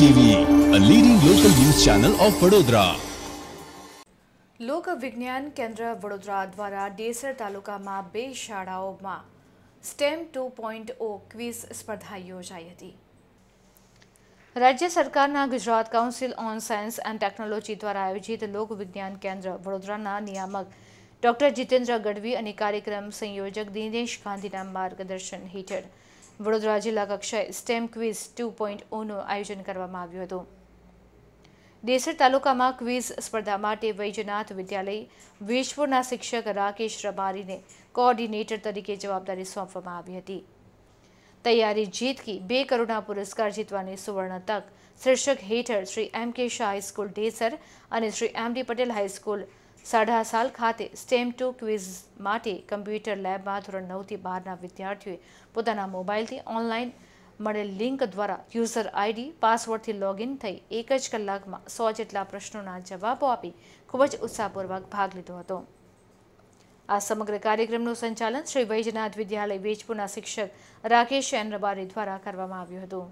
TV a leading local news channel of Vadodara લોક વિજ્ઞાન કેન્દ્ર વડોદરા દ્વારા ડેસર તાલુકામાં બે શાળાઓમાં STEM two point O quiz સ્પર્ધા યોજાઈ હતી રાજ્ય સરકારના Gujarat council on science and technology દ્વારા આયોજિત લોક વિજ્ઞાન કેન્દ્ર વડોદરાના નિયામક ડોક્ટર જીતેન્દ્ર ગઢવી અને કાર્યક્રમ સંયોજક દિનેશ ગાંધીના માર્ગદર્શન હેઠળ વડોદરા જિલ્લા કક્ષાએ સ્ટેમ ક્વિઝ ટુ પોઈન્ટ ઓનું આયોજન કરવામાં આવ્યું હતું દેસર તાલુકામાં ક્વિઝ સ્પર્ધા માટે વૈજનાથ વિદ્યાલય વેશપુરના શિક્ષક રાકેશ રબારીને કોઓર્ડિનેટર તરીકે જવાબદારી સોંપવામાં આવી હતી તૈયારી જીત કી બે કરોડના પુરસ્કાર જીતવાની સુવર્ણ તક શીર્ષક હેઠળ શ્રી એમ કે શાહ હાઈસ્કૂલ ડેસર અને Shri M D Patel high school સાઢા સાલ ખાતે સ્ટેમ ટુ ક્વિઝ માટે કમ્પ્યુટર લેબમાં ધોરણ નવથી બારના વિદ્યાર્થીઓએ પોતાના મોબાઈલથી ઓનલાઈન મળેલ લિંક દ્વારા યુઝર આઈડી પાસવર્ડથી લોગિન થઈ એક જ કલાકમાં સો જેટલા પ્રશ્નોના જવાબો આપી ખૂબ જ ઉત્સાહપૂર્વક ભાગ લીધો હતો આ સમગ્ર કાર્યક્રમનું સંચાલન શ્રી વૈજનાથ વિદ્યાલય વેજપુરના શિક્ષક રાકેશ એન રબારી દ્વારા કરવામાં આવ્યું હતું